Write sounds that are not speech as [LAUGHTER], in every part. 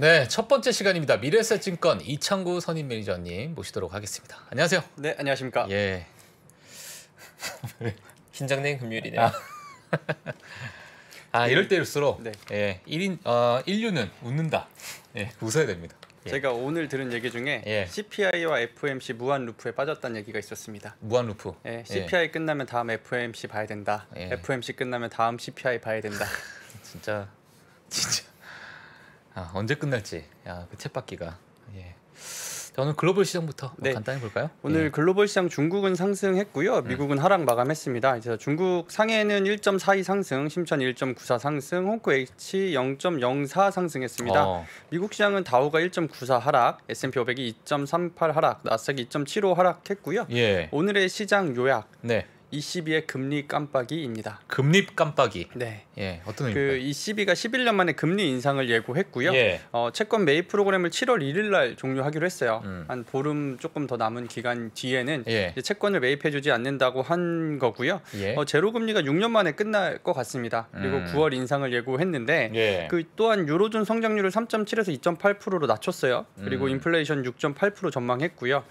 네, 첫 번째 시간입니다. 미래세증권 이창구 선임 매니저님 모시도록 하겠습니다. 안녕하세요. 네, 안녕하십니까. 예. [LAUGHS] 긴장된 금요일이네요. 아, [LAUGHS] 아 이럴 때일수록 네. 예, 1인, 어, 인류는 웃는다. 예, 웃어야 됩니다. 예. 제가 오늘 들은 얘기 중에 예. CPI와 FOMC 무한 루프에 빠졌다는 얘기가 있었습니다. 무한 루프. 예, CPI 예. 끝나면 다음 FOMC 봐야 된다. FOMC 예. 끝나면 다음 CPI 봐야 된다. [LAUGHS] 진짜 진짜 아, 언제 끝날지 야, 그 챗바퀴가 예. 자, 오늘 글로벌 시장부터 네. 간단히 볼까요? 오늘 예. 글로벌 시장 중국은 상승했고요. 네. 미국은 음. 하락 마감했습니다. 이제 중국 상해는 1.42 상승, 심천 1.94 상승, 홍콩 H 0.04 상승했습니다. 어. 미국 시장은 다우가 1.94 하락, S&P 500이 2.38 하락, 나스닥이 2.75 하락했고요. 예. 오늘의 시장 요약. 네. ECB의 금리 깜빡이입니다. 금리 깜빡이. 네. 예, 어떤 의미그 ECB가 11년 만에 금리 인상을 예고했고요. 예. 어, 채권 매입 프로그램을 7월 1일 날 종료하기로 했어요. 음. 한 보름 조금 더 남은 기간 뒤에는 예. 채권을 매입해 주지 않는다고 한 거고요. 예. 어, 제로 금리가 6년 만에 끝날 것 같습니다. 그리고 음. 9월 인상을 예고했는데 예. 그 또한 유로존 성장률을 3.7에서 2.8%로 낮췄어요. 그리고 음. 인플레이션 6.8% 전망했고요.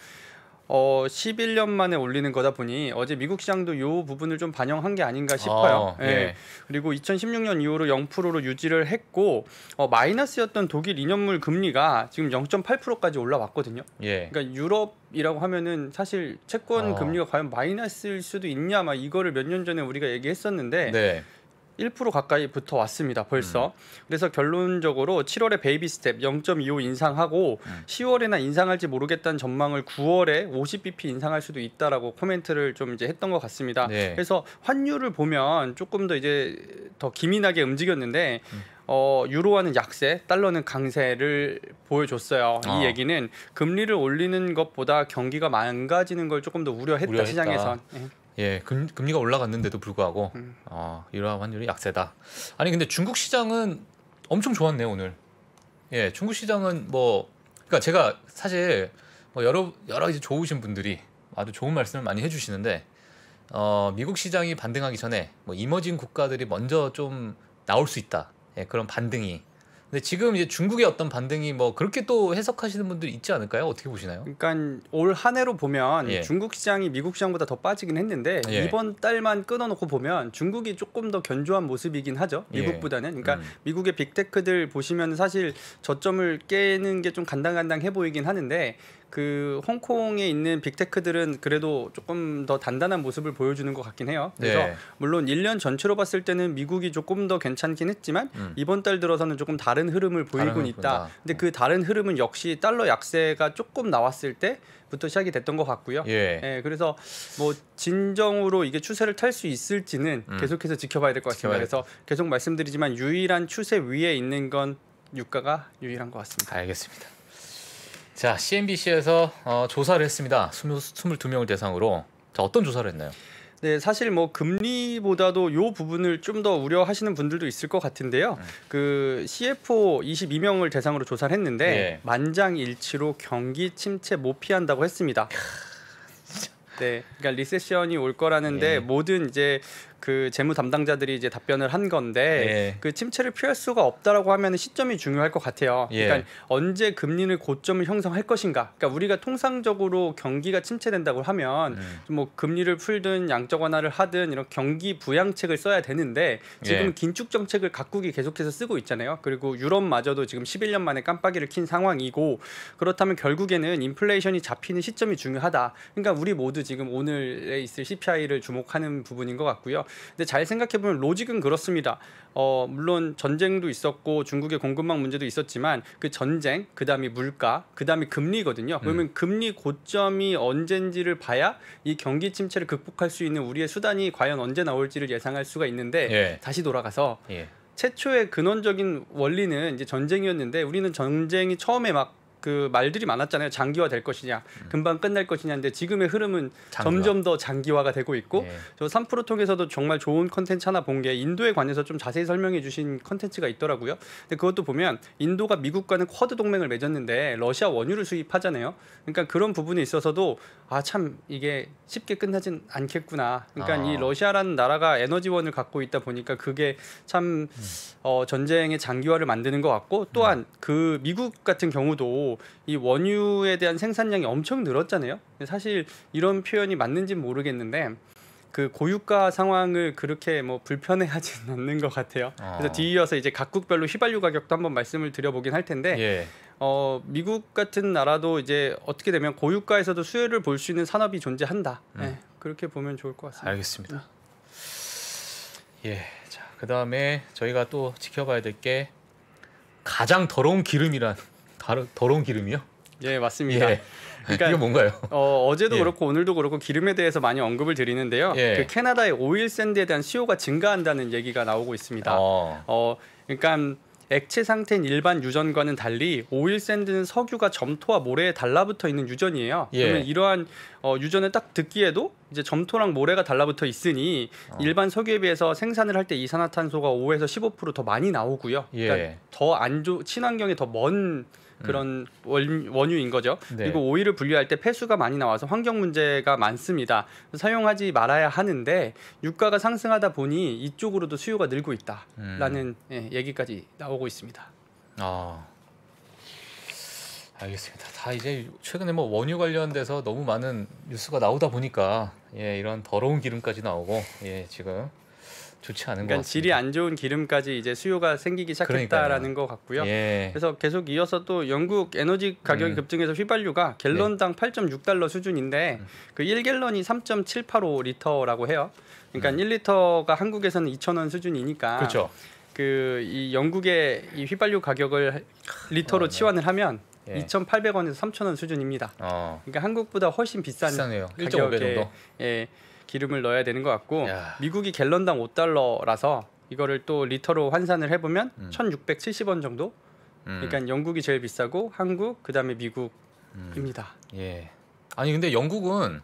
어 11년 만에 올리는 거다 보니 어제 미국 시장도 이 부분을 좀 반영한 게 아닌가 싶어요. 아, 예. 예. 그리고 2016년 이후로 0%로 유지를 했고 어, 마이너스였던 독일 2년물 금리가 지금 0.8%까지 올라왔거든요. 예. 그러니까 유럽이라고 하면은 사실 채권 어. 금리가 과연 마이너스일 수도 있냐 막 이거를 몇 년 전에 우리가 얘기했었는데 네. 1% 가까이 붙어 왔습니다. 벌써. 음. 그래서 결론적으로 7월에 베이비 스텝 0.25 인상하고 음. 10월에나 인상할지 모르겠다는 전망을 9월에 50bp 인상할 수도 있다라고 코멘트를 좀 이제 했던 것 같습니다. 네. 그래서 환율을 보면 조금 더 이제 더 기민하게 움직였는데 음. 어, 유로화는 약세, 달러는 강세를 보여줬어요. 이 어. 얘기는 금리를 올리는 것보다 경기가 망가지는 걸 조금 더 우려했다, 우려했다. 시장에선. 예. 예, 금, 금리가 올라갔는데도 음. 불구하고 음. 어, 아, 유로화 환율이 약세다. 아니 근데 중국 시장은 엄청 좋았네요 오늘. 예, 중국 시장은 뭐 그러니까 제가 사실 뭐 여러 여러 이제 좋으신 분들이 아주 좋은 말씀을 많이 해주시는데 어, 미국 시장이 반등하기 전에 뭐 이머징 국가들이 먼저 좀 나올 수 있다. 예, 그런 반등이 근데 지금 이제 중국의 어떤 반등이 뭐 그렇게 또 해석하시는 분들 있지 않을까요? 어떻게 보시나요? 그러니까 올 한해로 보면 예. 중국 시장이 미국 시장보다 더 빠지긴 했는데 예. 이번 달만 끊어놓고 보면 중국이 조금 더 견조한 모습이긴 하죠. 예. 미국보다는. 그러니까 음. 미국의 빅테크들 보시면 사실 저점을 깨는 게 좀 간당간당해 보이긴 하는데 그 홍콩에 있는 빅테크들은 그래도 조금 더 단단한 모습을 보여주는 것 같긴 해요. 그래서 네. 물론 1년 전체로 봤을 때는 미국이 조금 더 괜찮긴 했지만 음. 이번 달 들어서는 조금 다른 흐름을 보이고 있다. 근데 그 다른 흐름은 역시 달러 약세가 조금 나왔을 때 부터 시작이 됐던 것 같고요. 예. 예. 그래서 뭐 진정으로 이게 추세를 탈 수 있을지는 음. 계속해서 지켜봐야 될 것 같습니다. 그래서 계속 말씀드리지만 유일한 추세 위에 있는 건 유가가 유일한 것 같습니다. 알겠습니다. 자, CNBC에서 어, 조사를 했습니다. 20, 22명을 대상으로. 자, 어떤 조사를 했나요? 네, 사실 뭐 금리보다도 요 부분을 좀 더 우려하시는 분들도 있을 것 같은데요. 음. 그 CFO 22명을 대상으로 조사를 했는데 예. 만장일치로 경기 침체 못 피한다고 했습니다. 네, 그러니까 리세션이 올 거라는데 예. 모든 이제 그 재무 담당자들이 이제 답변을 한 건데 예. 그 침체를 피할 수가 없다라고 하면 시점이 중요할 것 같아요. 예. 그러니까 언제 금리를 고점을 형성할 것인가. 그러니까 우리가 통상적으로 경기가 침체된다고 하면 음. 뭐 금리를 풀든 양적 완화를 하든 이런 경기 부양책을 써야 되는데 지금 예. 긴축 정책을 각국이 계속해서 쓰고 있잖아요. 그리고 유럽마저도 지금 11년 만에 깜빡이를 킨 상황이고 그렇다면 결국에는 인플레이션이 잡히는 시점이 중요하다. 그러니까 우리 모두 지금 오늘에 있을 CPI를 주목하는 부분인 것 같고요. 근데 잘 생각해 보면 로직은 그렇습니다. 어, 물론 전쟁도 있었고 중국의 공급망 문제도 있었지만 그 전쟁, 그다음에 물가, 그다음에 금리거든요. 음. 그러면 음. 금리 고점이 언젠지를 봐야 이 경기 침체를 극복할 수 있는 우리의 수단이 과연 언제 나올지를 예상할 수가 있는데 예. 다시 돌아가서 예. 최초의 근원적인 원리는 이제 전쟁이었는데 우리는 전쟁이 처음에 막그 말들이 많았잖아요. 장기화 될 것이냐, 음. 금방 끝날 것이냐인데 지금의 흐름은 장기화. 점점 더 장기화가 되고 있고 네. 저 3프로 통해서도 정말 좋은 컨텐츠 하나 본 게 인도에 관해서 좀 자세히 설명해 주신 컨텐츠가 있더라고요. 근데 그것도 보면 인도가 미국과는 쿼드 동맹을 맺었는데 러시아 원유를 수입하잖아요. 그러니까 그런 부분에 있어서도 아 참 이게 쉽게 끝나진 않겠구나. 그러니까 아. 이 러시아라는 나라가 에너지원을 갖고 있다 보니까 그게 참 음. 어, 전쟁의 장기화를 만드는 것 같고 또한 음. 그 미국 같은 경우도 이 원유에 대한 생산량이 엄청 늘었잖아요. 사실 이런 표현이 맞는지 모르겠는데 그 고유가 상황을 그렇게 뭐 불편해하진 [LAUGHS] 않는 것 같아요. 그래서 어. 뒤이어서 이제 각국별로 휘발유 가격도 한번 말씀을 드려보긴 할 텐데 예. 어, 미국 같은 나라도 이제 어떻게 되면 고유가에서도 수혜를 볼 수 있는 산업이 존재한다. 음. 네, 그렇게 보면 좋을 것 같습니다. 알겠습니다. 예, 자 그다음에 저희가 또 지켜봐야 될 게 가장 더러운 기름이란. 바로 더러운 기름이요? 예, 맞습니다. 예. 그러니까 이게 뭔가요? 어, 제도 예. 그렇고 오늘도 그렇고 기름에 대해서 많이 언급을 드리는데요. 예. 그 캐나다의 오일 샌드에 대한 수요가 증가한다는 얘기가 나오고 있습니다. 어, 어 그러니까 액체 상태인 일반 유전과는 달리 오일 샌드는 석유가 점토와 모래에 달라붙어 있는 유전이에요. 예. 그러면 이러한 어, 유전을 딱 듣기에도 이제 점토랑 모래가 달라붙어 있으니 어. 일반 석유에 비해서 생산을 할 때 이산화탄소가 5에서 15%더 많이 나오고요. 예. 그러니까 더안좋 친환경에 더먼 음. 그런 음. 원, 유인 거죠. 네. 그리고 오일을 분류할 때 폐수가 많이 나와서 환경 문제가 많습니다. 사용하지 말아야 하는데 유가가 상승하다 보니 이쪽으로도 수요가 늘고 있다라는 음. 예, 얘기까지 나오고 있습니다. 아. 알겠습니다. 다 이제 최근에 뭐 원유 관련돼서 너무 많은 뉴스가 나오다 보니까 예, 이런 더러운 기름까지 나오고 예, 지금 좋지 않은 그러니까 것 같습니다. 질이 안 좋은 기름까지 이제 수요가 생기기 시작했다라는 것 같고요. 예. 그래서 계속 이어서 또 영국 에너지 가격이 음. 급증해서 휘발유가 갤런당 네. 8.6달러 수준인데 음. 그 1갤런이 3.785리터라고 해요. 그러니까 음. 1리터가 한국에서는 2 0원 수준이니까 그렇죠. 그이 영국의 이 휘발유 가격을 리터로 어, 네. 치환을 하면 예. 2,800원에서 3,000원 수준입니다. 어. 그러니까 한국보다 훨씬 비싼 비싸네요. 1.5배 정도. 예, 기름을 넣어야 되는 것 같고 야. 미국이 갤런당 5달러라서 이거를 또 리터로 환산을 해보면 음. 1,670원 정도. 음. 그러니까 영국이 제일 비싸고 한국 그다음에 미국입니다. 음. 예. 아니 근데 영국은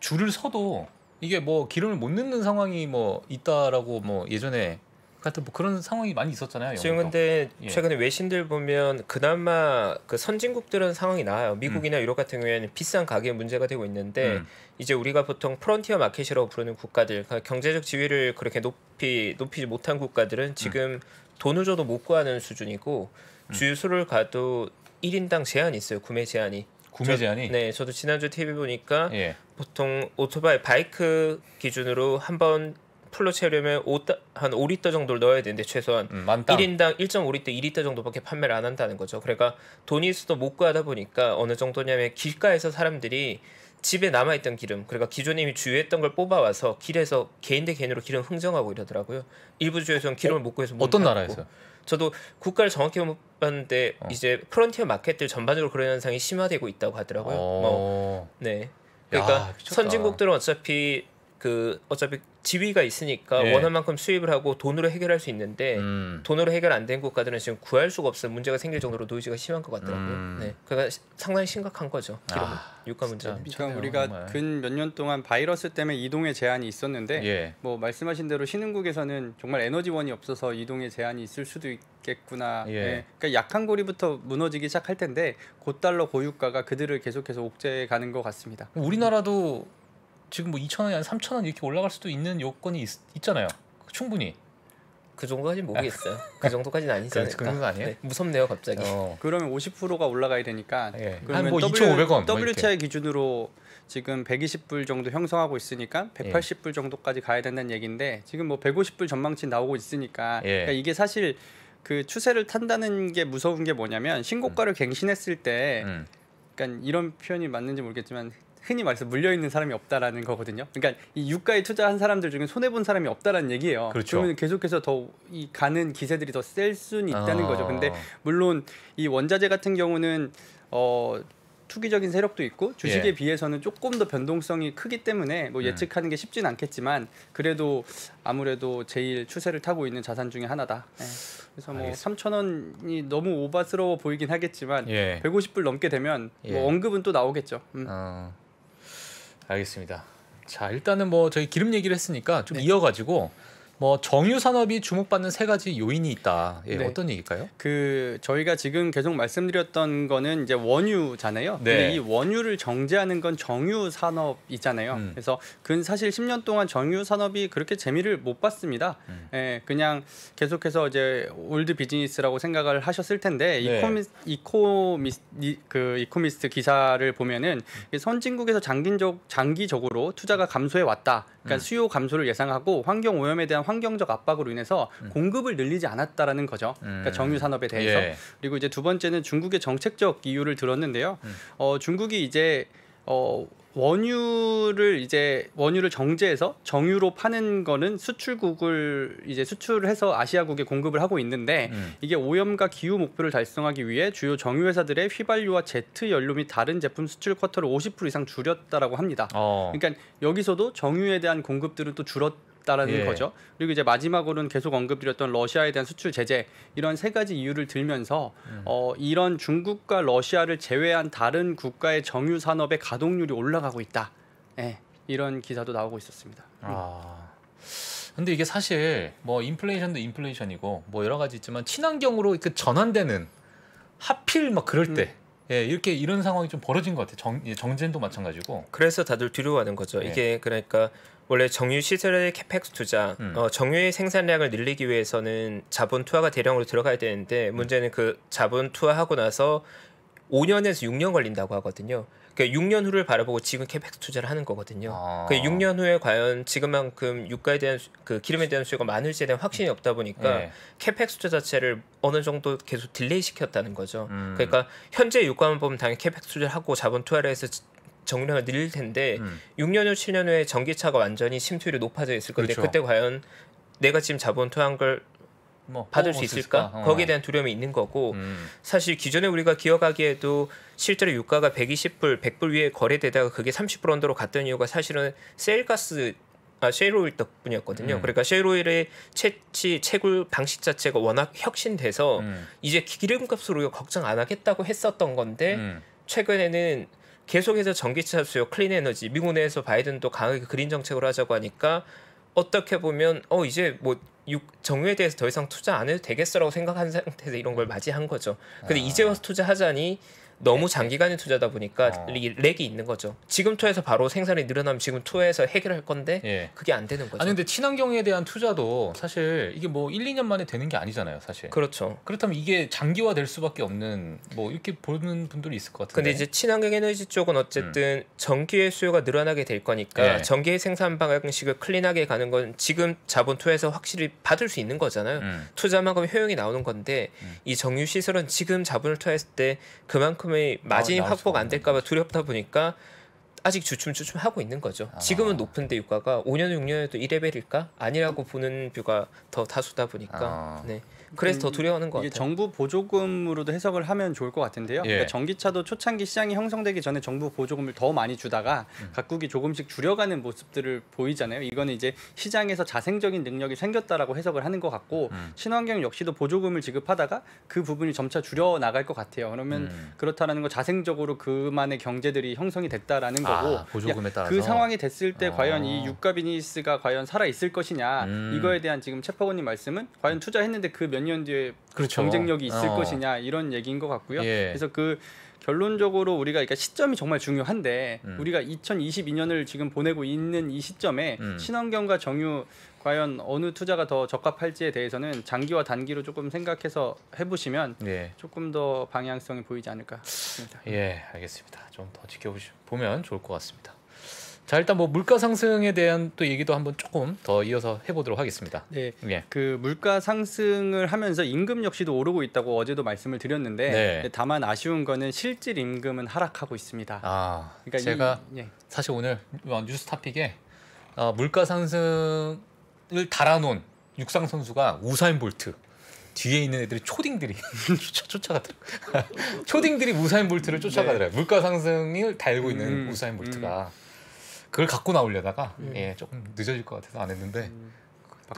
줄을 서도 이게 뭐 기름을 못 넣는 상황이 뭐 있다라고 뭐 예전에 하여튼 뭐 그런 상황이 많이 있었잖아요. 지금 영어도. 근데 예. 최근에 외신들 보면 그나마 그 선진국들은 상황이 나아요. 미국이나 음. 유럽 같은 경우에는 비싼 가격이 문제가 되고 있는데 음. 이제 우리가 보통 프론티어 마켓이라고 부르는 국가들 그 경제적 지위를 그렇게 높이 높이지 못한 국가들은 지금 음. 돈을 줘도 못 구하는 수준이고 음. 주유소를 가도 1인당 제한이 있어요. 구매 제한이. 구매 제한이? 저, 네, 저도 지난주 TV 보니까 예. 보통 오토바이 바이크 기준으로 한번 풀로 채우려면 5한 5리터 정도를 넣어야 되는데 최소한 음, 1인당 1.5리터, 2리터 정도밖에 판매를 안 한다는 거죠. 그러니까 돈이 있어도 못 구하다 보니까 어느 정도냐면 길가에서 사람들이 집에 남아있던 기름, 그러니까 기존님이 주유했던 걸 뽑아와서 길에서 개인 대 개인으로 기름 흥정하고 이러더라고요. 일부 주에소는 어, 기름을 못 구해서 못 어떤 나라에서? 저도 국가를 정확히 못 봤는데 어. 이제 프론티어 마켓들 전반적으로 그런 현상이 심화되고 있다고 하더라고요. 어. 뭐, 네. 그러니까 야, 선진국들은 어차피 그 어차피 지위가 있으니까 예. 원한 만큼 수입을 하고 돈으로 해결할 수 있는데 음. 돈으로 해결 안 된 국가들은 지금 구할 수가 없어요 문제가 생길 정도로 노이즈가 심한 것 같더라고요. 음. 네. 그러니까 상당히 심각한 거죠. 기름 아, 유가 문제. 지금 우리가 근 몇 년 동안 바이러스 때문에 이동의 제한이 있었는데 예. 뭐 말씀하신 대로 신흥국에서는 정말 에너지원이 없어서 이동의 제한이 있을 수도 있겠구나. 예. 네. 그러니까 약한 고리부터 무너지기 시작할 텐데 고달러 고유가가 그들을 계속해서 옥죄해 가는 것 같습니다. 우리나라도 음. 지금 뭐2 0 0 0 원이 아니라 3 0 0 0원 이렇게 올라갈 수도 있는 요건이 있, 잖아요 충분히. 그 정도까지는 모르겠어요. [LAUGHS] 그 정도까지는 아니잖아요. 그 정도 아니에요? 네, 무섭네요, 갑자기. 어. 그러면 50%가 올라가야 되니까. 예. 뭐 그러면 뭐 w, 2,500원. WTI 기준으로 지금 120불 정도 형성하고 있으니까 180불 예. 정도까지 가야 된다는 얘기인데 지금 뭐 150불 전망치 나오고 있으니까 예. 그러니까 이게 사실 그 추세를 탄다는 게 무서운 게 뭐냐면 신고가를 갱신했을 때 음. 그러니까 이런 표현이 맞는지 모르겠지만 흔히 말해서 물려 있는 사람이 없다라는 거거든요. 그러니까 이 유가에 투자한 사람들 중에 손해 본 사람이 없다라는 얘기예요. 그렇죠. 그러면 계속해서 더 이 가는 기세들이 더 셀 수는 있다는 아. 거죠. 근데 물론 이 원자재 같은 경우는 어 투기적인 세력도 있고 주식에 예. 비해서는 조금 더 변동성이 크기 때문에 뭐 예. 예측하는 음. 게 쉽진 않겠지만 그래도 아무래도 제일 추세를 타고 있는 자산 중에 하나다. 예. 그래서 뭐알 3천 원이 너무 오바스러워 보이긴 하겠지만 예. 150불 넘게 되면 뭐 예. 언급은 또 나오겠죠. 음. 어. 알겠습니다. 자 일단은 뭐 저희 기름 얘기를 했으니까 좀 네. 이어가지고 뭐 정유 산업이 주목받는 세 가지 요인이 있다. 예, 네. 어떤 얘기일까요? 그 저희가 지금 계속 말씀드렸던 거는 이제 원유잖아요. 네. 근데 이 원유를 정제하는 건 정유 산업이잖아요. 음. 그래서 근 그 사실 10년 동안 정유 산업이 그렇게 재미를 못 봤습니다. 음. 예, 그냥 계속해서 이제 올드 비즈니스라고 생각을 하셨을 텐데 네. 이코미 이코미 그 이코미스트 기사를 보면은 선진국에서 장기적 장기적으로 투자가 감소해 왔다. 그러니까 음. 수요 감소를 예상하고 환경 오염에 대한 환경적 압박으로 인해서 음. 공급을 늘리지 않았다라는 거죠. 그러니까 음. 정유 산업에 대해서. 예. 그리고 이제 두 번째는 중국의 정책적 이유를 들었는데요. 음. 어, 중국이 이제 어, 원유를 이제 원유를 정제해서 정유로 파는 거는 수출국을 이제 수출해서 아시아국에 공급을 하고 있는데 음. 이게 오염과 기후 목표를 달성하기 위해 주요 정유 회사들의 휘발유와 제트 연료 및 다른 제품 수출 쿼터를 50% 이상 줄였다라고 합니다. 어. 그러니까 여기서도 정유에 대한 공급들은 또 줄었 있다라는 예. 거죠. 그리고 이제 마지막으로는 계속 언급드렸던 러시아에 대한 수출 제재 이런 세 가지 이유를 들면서 음. 어, 이런 중국과 러시아를 제외한 다른 국가의 정유 산업의 가동률이 올라가고 있다. 예, 이런 기사도 나오고 있었습니다. 음. 아. 근데 이게 사실 뭐 인플레이션도 인플레이션이고 뭐 여러 가지 있지만 친환경으로 그 전환되는 하필 막 그럴 음. 때 음. 예, 이렇게 이런 상황이 좀 벌어진 것 같아요. 정, 예, 정쟁도 마찬가지고. 그래서 다들 두려워하는 거죠. 예. 이게 그러니까 원래 정유 시설의 캐펙스 투자, 음. 어, 정유의 생산량을 늘리기 위해서는 자본 투하가 대량으로 들어가야 되는데 문제는 그 자본 투하하고 나서 5년에서 6년 걸린다고 하거든요. 그러니까 6년 후를 바라보고 지금 캐펙스 투자를 하는 거거든요. 아. 그 6년 후에 과연 지금만큼 유가에 대한 그 기름에 대한 수요가 많을지에 대한 확신이 없다 보니까 네. 캐펙스 투자 자체를 어느 정도 계속 딜레이 시켰다는 거죠. 음. 그러니까 현재 유가만 보면 당연히 캐펙스 투자를 하고 자본 투하를 해서 정류량을 늘릴 텐데 음. 6년 후 7년 후에 전기차가 완전히 심투율이 높아져 있을 건데 그렇죠. 그때 과연 내가 지금 자본 투한 걸 뭐, 받을 수 있을까? 어. 거기에 대한 두려움이 있는 거고 음. 사실 기존에 우리가 기억하기에도 실제로 유가가 120불, 100불 위에 거래되다가 그게 30불 언더로 갔던 이유가 사실은 셀가스 아, 셰일오일 덕분이었거든요. 음. 그러니까 셰일오일의 채취 채굴 방식 자체가 워낙 혁신돼서 음. 이제 기름값으로 걱정 안 하겠다고 했었던 건데 음. 최근에는 계속해서 전기차 수요, 클린 에너지, 미국 내에서 바이든도 강하게 그 그린 정책으로 하자고 하니까 어떻게 보면 어 이제 뭐 육, 정유에 대해서 더 이상 투자 안 해도 되겠어라고 생각한 상태에서 이런 걸 맞이한 거죠. 근데 아. 이제 와서 투자하자니 너무 네. 장기간의 투자다 보니까 어. 렉이 있는 거죠. 지금 투에서 바로 생산이 늘어나면 지금 투에서 해결할 건데 예. 그게 안 되는 거죠. 아니 근데 친환경에 대한 투자도 사실 이게 뭐 1, 2년 만에 되는 게 아니잖아요, 사실. 그렇죠. 그렇다면 이게 장기화 될 수밖에 없는 뭐 이렇게 보는 분들이 있을 것 같은데. 근데 이제 친환경 에너지 쪽은 어쨌든 음. 전기의 수요가 늘어나게 될 거니까 예. 전기의 생산 방식을 클린하게 가는 건 지금 자본 투에서 확실히 받을 수 있는 거잖아요. 음. 투자만큼 효용이 나오는 건데 음. 이 정유 시설은 지금 자본을 투했을때 그만큼 제품이 아, 마진이 어, 확보가 안 될까봐 두렵다 보니까 아직 주춤주춤 하고 있는 거죠. 아. 지금은 아. 높은데 유가가 5년 6년에도 1레벨일까 아니라고 보는 뷰가 더 다수다 보니까 아. 네. 그래서 음, 더 두려워하는 것 같아요. 정부 보조금으로도 해석을 하면 좋을 것 같은데요. 예. 그러니까 전기차도 초창기 시장이 형성되기 전에 정부 보조금을 더 많이 주다가 음. 각국이 조금씩 줄여가는 모습들을 보이잖아요. 이거는 이제 시장에서 자생적인 능력이 생겼다라고 해석을 하는 것 같고 음. 친환경 역시도 보조금을 지급하다가 그 부분이 점차 줄여 나갈 것 같아요. 그러면 음. 그렇다라는 거 자생적으로 그만의 경제들이 형성이 됐다라는 아, 거고 아, 보조금에 그 따라서 그 상황이 됐을 때 어. 과연 이 유가 비니스가 과연 살아 있을 것이냐 음. 이거에 대한 지금 채퍼건님 말씀은 과연 음. 투자했는데 그면 몇년 뒤에 그렇죠. 경쟁력이 있을 어. 것이냐 이런 얘기인 것 같고요. 예. 그래서 그 결론적으로 우리가 그러니까 시점이 정말 중요한데 음. 우리가 2022년을 지금 보내고 있는 이 시점에 음. 신원경과 정유 과연 어느 투자가 더 적합할지에 대해서는 장기와 단기로 조금 생각해서 해보시면 예. 조금 더 방향성이 보이지 않을까 싶습니다. 예, 알겠습니다. 좀 더 지켜보면 시 좋을 것 같습니다. 자 일단 뭐 물가 상승에 대한 또 얘기도 한번 조금 더 이어서 해보도록 하겠습니다. 네, 예. 그 물가 상승을 하면서 임금 역시도 오르고 있다고 어제도 말씀을 드렸는데 네. 다만 아쉬운 거는 실질 임금은 하락하고 있습니다. 아, 그러니까 제가 이, 예. 사실 오늘 뭐 뉴스타픽에 어, 물가 상승을 달아놓은 육상 선수가 우사인 볼트 뒤에 있는 애들이 초딩들이 [LAUGHS] 쫓아가더라고. [LAUGHS] 초딩들이 우사인 볼트를 쫓아가더라고. 네. 물가 상승을 달고 있는 음, 우사인 볼트가. 음. 그걸 갖고 나오려다가 예. 예, 조금 늦어질 것 같아서 안 했는데 음.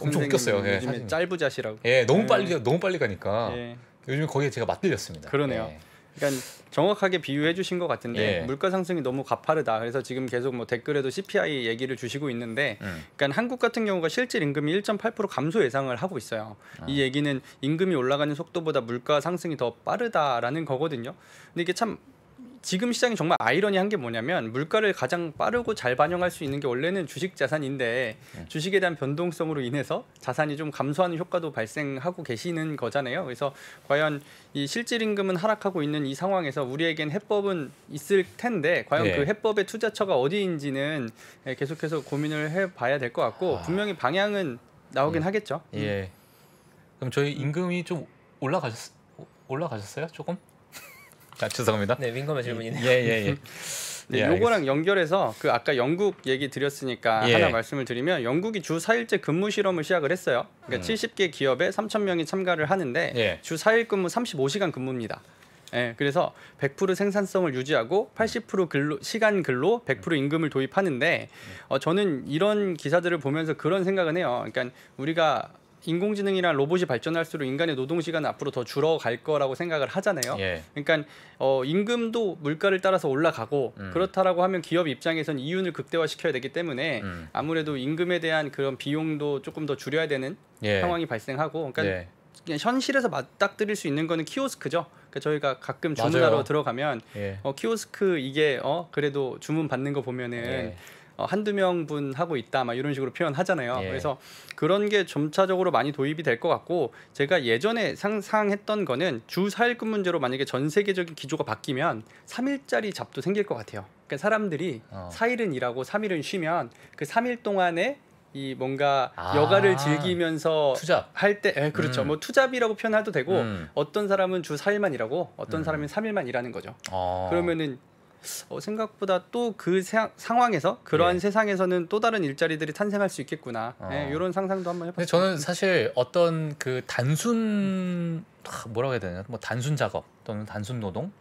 엄청 웃겼어요. 예, 요즘에 짧으자시라고. 예, 너무 예. 빨리 너무 빨리 가니까 예. 요즘 거기에 제가 맞들렸습니다. 그러네요. 그러니까 정확하게 비유해 주신 것 같은데 예. 물가 상승이 너무 가파르다. 그래서 지금 계속 뭐 댓글에도 CPI 얘기를 주시고 있는데, 음. 그러니까 한국 같은 경우가 실질 임금이 1.8% 감소 예상을 하고 있어요. 아. 이 얘기는 임금이 올라가는 속도보다 물가 상승이 더 빠르다라는 거거든요. 근데 이게 참 지금 시장이 정말 아이러니한 게 뭐냐면 물가를 가장 빠르고 잘 반영할 수 있는 게 원래는 주식 자산인데 네. 주식에 대한 변동성으로 인해서 자산이 좀 감소하는 효과도 발생하고 계시는 거잖아요. 그래서 과연 이 실질 임금은 하락하고 있는 이 상황에서 우리에겐 해법은 있을 텐데 과연 네. 그 해법의 투자처가 어디인지는 예, 계속해서 고민을 해봐야 될 것 같고 아. 분명히 방향은 나오긴 예. 하겠죠. 예. 음. 그럼 저희 임금이 좀 올라가셨 올라가셨어요? 조금? 아, 죄송합니다. 네, 민감한 예, 질문이네요. 예, 예, 예. 음. 네, 네, 요거랑 연결해서 그 아까 영국 얘기 드렸으니까 예. 하나 말씀을 드리면 영국이 주 4일제 근무 실험을 시작을 했어요. 그러니까 음. 70개 기업에 3천 명이 참가를 하는데 예. 주 4일 근무 35시간 근무입니다. 예, 그래서 100% 생산성을 유지하고 80% 근로, 시간 근로 100% 임금을 도입하는데 어, 저는 이런 기사들을 보면서 그런 생각은 해요. 그러니까 우리가 인공지능이나 로봇이 발전할수록 인간의 노동 시간은 앞으로 더 줄어갈 거라고 생각을 하잖아요. 예. 그러니까 어, 임금도 물가를 따라서 올라가고 음. 그렇다라고 하면 기업 입장에선 이윤을 극대화시켜야 되기 때문에 음. 아무래도 임금에 대한 그런 비용도 조금 더 줄여야 되는 예. 상황이 발생하고 그러니까 예. 그냥 현실에서 맞닥뜨릴 수 있는 거는 키오스크죠. 그러니까 저희가 가끔 주문하러 맞아요. 들어가면 예. 어, 키오스크 이게 어 그래도 주문 받는 거 보면은 예. 어, 한두 명분 하고 있다 막 이런 식으로 표현하잖아요. 예. 그래서 그런 게 점차적으로 많이 도입이 될 것 같고 제가 예전에 상상했던 거는 주 4일 근문제로 만약에 전 세계적인 기조가 바뀌면 3일짜리 잡도 생길 것 같아요. 그러니까 사람들이 어. 4일은 일하고 3일은 쉬면 그 3일 동안에 이 뭔가 아~ 여가를 즐기면서 투잡 할때 에, 예, 그렇죠. 음. 뭐 투잡이라고 표현해도 되고 음. 어떤 사람은 주 4일만 일하고 어떤 음. 사람은 3일만 일하는 거죠. 어. 그러면은 어, 생각보다 또 그 상황에서 그러한 예. 세상에서는 또 다른 일자리들이 탄생할 수 있겠구나 어. 예, 이런 상상도 한번 해봤어요. 저는 사실 어떤 그 단순 뭐라고 해야 되나 뭐 단순 작업 또는 단순 노동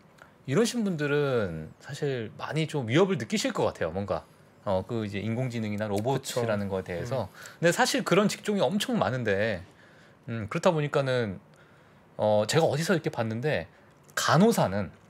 이러신 분들은 사실 많이 좀 위협을 느끼실 것 같아요. 뭔가 어그 이제 인공지능이나 로봇이라는 거에 대해서. 음. 근데 사실 그런 직종이 엄청 많은데 음, 그렇다 보니까는 어 제가 어디서 이렇게 봤는데 간호사는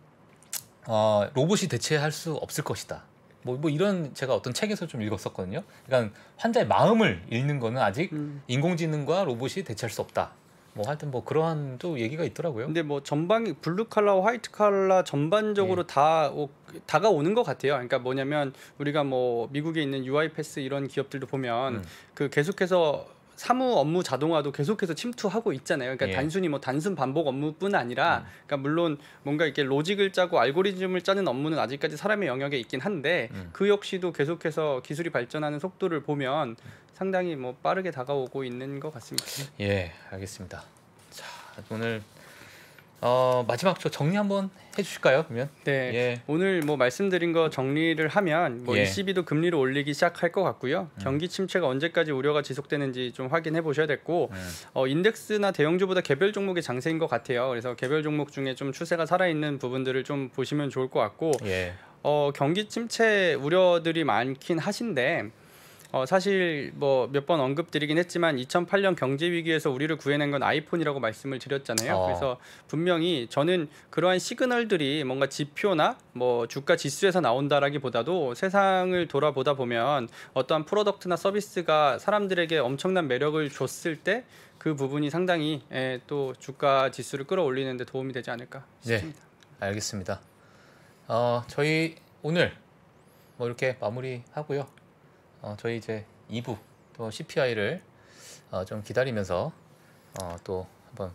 어, 로봇이 대체할 수 없을 것이다. 뭐, 뭐 이런 제가 어떤 책에서 좀 읽었었거든요. 그러니까 환자의 마음을 읽는 거는 아직 음. 인공지능과 로봇이 대체할 수 없다. 뭐 하여튼 뭐 그러한 또 얘기가 있더라고요. 근데 뭐 전방이 블루 칼라, 화이트 칼라 전반적으로 네. 다 오, 다가오는 것 같아요. 그러니까 뭐냐면 우리가 뭐 미국에 있는 UI 패스 이런 기업들도 보면 음. 그 계속해서 사무 업무 자동화도 계속해서 침투하고 있잖아요. 그러니까 예. 단순히 뭐 단순 반복 업무뿐 아니라 음. 그러니까 물론 뭔가 이렇게 로직을 짜고 알고리즘을 짜는 업무는 아직까지 사람의 영역에 있긴 한데 음. 그 역시도 계속해서 기술이 발전하는 속도를 보면 상당히 뭐 빠르게 다가오고 있는 것 같습니다. 예, 알겠습니다. 자, 오늘 어, 마지막 저 정리 한번 해주실까요? 그러면 네 예. 오늘 뭐 말씀드린 거 정리를 하면 뭐 예. ECB도 금리를 올리기 시작할 것 같고요. 음. 경기 침체가 언제까지 우려가 지속되는지 좀 확인해 보셔야 됐고 음. 어, 인덱스나 대형주보다 개별 종목이 장세인 것 같아요. 그래서 개별 종목 중에 좀 추세가 살아있는 부분들을 좀 보시면 좋을 것 같고 예. 어, 경기 침체 우려들이 많긴 하신데 어, 사실 뭐 몇 번 언급드리긴 했지만 2008년 경제 위기에서 우리를 구해낸 건 아이폰이라고 말씀을 드렸잖아요. 어. 그래서 분명히 저는 그러한 시그널들이 뭔가 지표나 뭐 주가 지수에서 나온다라기보다도 세상을 돌아보다 보면 어떠한 프로덕트나 서비스가 사람들에게 엄청난 매력을 줬을 때 그 부분이 상당히 예, 또 주가 지수를 끌어올리는 데 도움이 되지 않을까 네. 싶습니다. 네, 알겠습니다. 어, 저희 오늘 뭐 이렇게 마무리하고요. 어, 저희 이제 2부 또 CPI를 어, 좀 기다리면서 어, 또 한번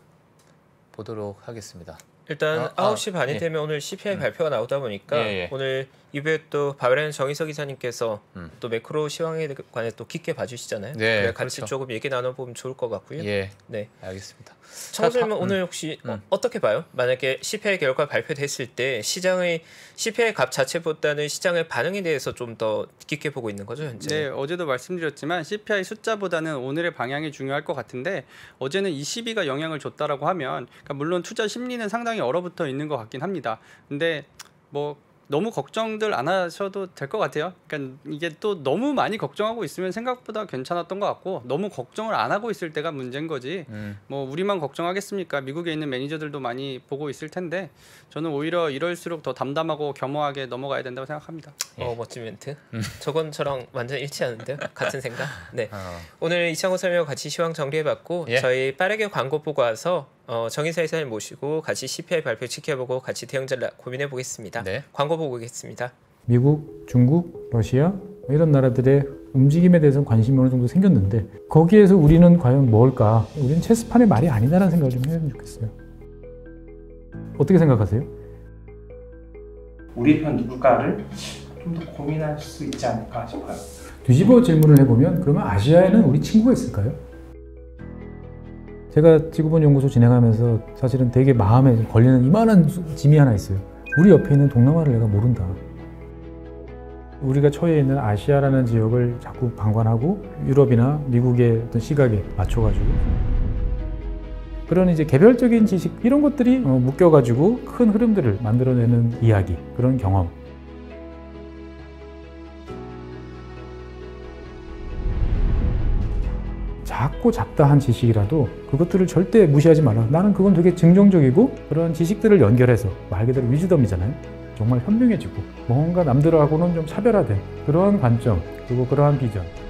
보도록 하겠습니다. 일단 아, 9시 아, 반이 예. 되면 오늘 CPI 음. 발표가 나오다 보니까 예, 예. 오늘 이후에또바벨앤 정희석 기사님께서 음. 또 매크로 시황에 관해 또 깊게 봐주시잖아요. 네, 그래 같이 그렇죠. 조금 얘기 나눠보면 좋을 것 같고요. 예, 네, 알겠습니다. 청소년은 음. 오늘 혹시 어, 음. 어, 떻게 봐요? 만약에 CPI 결과 발표됐을 때 시장의 CPI 값 자체보다는 시장의 반응에 대해서 좀 더 깊게 보고 있는 거죠 현재? 네, 어제도 말씀드렸지만 CPI 숫자보다는 오늘의 방향이 중요할 것 같은데 어제는 22가 영향을 줬다라고 하면 그러니까 물론 투자 심리는 상당히 굉장히 얼어붙어 있는 것 같긴 합니다. 근데 뭐 너무 걱정들 안 하셔도 될 것 같아요. 그러니까 이게 또 너무 많이 걱정하고 있으면 생각보다 괜찮았던 것 같고 너무 걱정을 안 하고 있을 때가 문제인 거지. 음. 뭐 우리만 걱정하겠습니까? 미국에 있는 매니저들도 많이 보고 있을 텐데 저는 오히려 이럴수록 더 담담하고 겸허하게 넘어가야 된다고 생각합니다. 어, 예. 어 멋진 멘트. 음. 저건 저랑 완전 일치하는데요. 같은 생각. 네. 어. 오늘 이창호 설명 같이 시황 정리해봤고 예. 저희 빠르게 광고 보고 와서 어, 정인사 이사님 모시고 같이 CPI 발표 지켜보고 같이 대응전략 고민해 보겠습니다. 네. 광고 보고 오겠습니다. 미국, 중국, 러시아 이런 나라들의 움직임에 대해서 관심이 어느 정도 생겼는데 거기에서 우리는 과연 뭘까? 우리는 체스판의 말이 아니다라는 생각을 좀 해주면 좋겠어요. 어떻게 생각하세요? 우리 편 누굴까를 좀 더 고민할 수 있지 않을까 싶어요. 뒤집어 질문을 해보면 그러면 아시아에는 우리 친구가 있을까요? 제가 지구본 연구소 진행하면서 사실은 되게 마음에 걸리는 이만한 짐이 하나 있어요. 우리 옆에 있는 동남아를 내가 모른다. 우리가 처해 있는 아시아라는 지역을 자꾸 방관하고 유럽이나 미국의 어떤 시각에 맞춰가지고 그런 이제 개별적인 지식 이런 것들이 어, 묶여가지고 큰 흐름들을 만들어내는 이야기 그런 경험 작고 잡다한 지식이라도 그것들을 절대 무시하지 말라. 나는 그건 되게 긍정적이고 그런 지식들을 연결해서 말 그대로 위즈덤이잖아요. 정말 현명해지고 뭔가 남들하고는 좀 차별화된 그러한 관점 그리고 그러한 비전